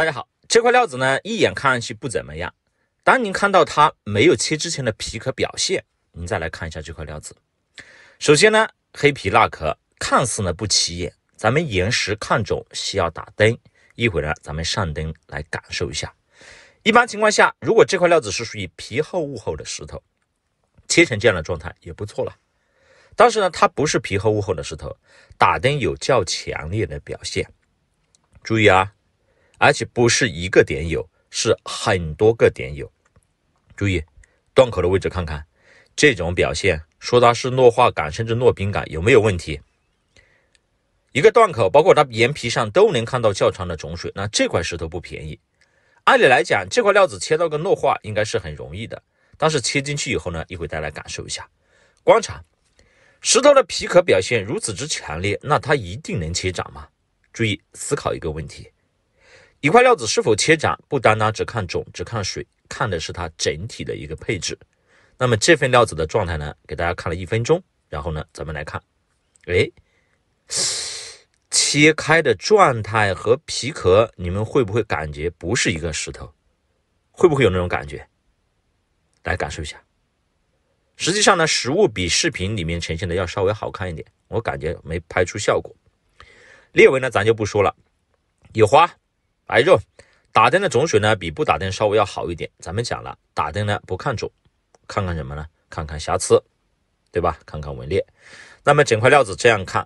大家好，这块料子呢，一眼看上去不怎么样。当您看到它没有切之前的皮壳表现，您再来看一下这块料子。首先呢，黑皮蜡壳看似呢不起眼，咱们岩石看种需要打灯。一会儿呢，咱们上灯来感受一下。一般情况下，如果这块料子是属于皮厚物厚的石头，切成这样的状态也不错了。但是呢，它不是皮厚物厚的石头，打灯有较强烈的表现。注意啊。而且不是一个点有，是很多个点有。注意断口的位置，看看这种表现，说它是糯化感，甚至糯冰感，有没有问题？一个断口，包括它岩皮上都能看到较长的种水，那这块石头不便宜。按理来讲，这块料子切到个糯化应该是很容易的，但是切进去以后呢，一会再来感受一下。观察石头的皮壳表现如此之强烈，那它一定能切涨吗？注意思考一个问题。一块料子是否切涨，不单单只看种，只看水，看的是它整体的一个配置。那么这份料子的状态呢？给大家看了一分钟，然后呢，咱们来看，哎，切开的状态和皮壳，你们会不会感觉不是一个石头？会不会有那种感觉？来感受一下。实际上呢，实物比视频里面呈现的要稍微好看一点，我感觉没拍出效果。裂纹呢，咱就不说了，有花。白肉打灯的种水呢，比不打灯稍微要好一点。咱们讲了，打灯呢不看种，看看什么呢？看看瑕疵，对吧？看看纹裂。那么整块料子这样看，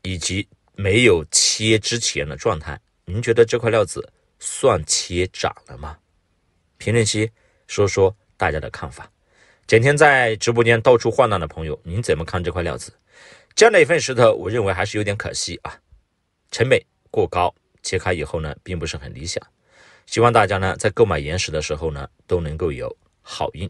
以及没有切之前的状态，您觉得这块料子算切涨了吗？评论区说说大家的看法。整天在直播间到处晃荡的朋友，您怎么看这块料子？这样的一份石头，我认为还是有点可惜啊，成本过高。切开以后呢，并不是很理想。希望大家呢，在购买岩石的时候呢，都能够有好运。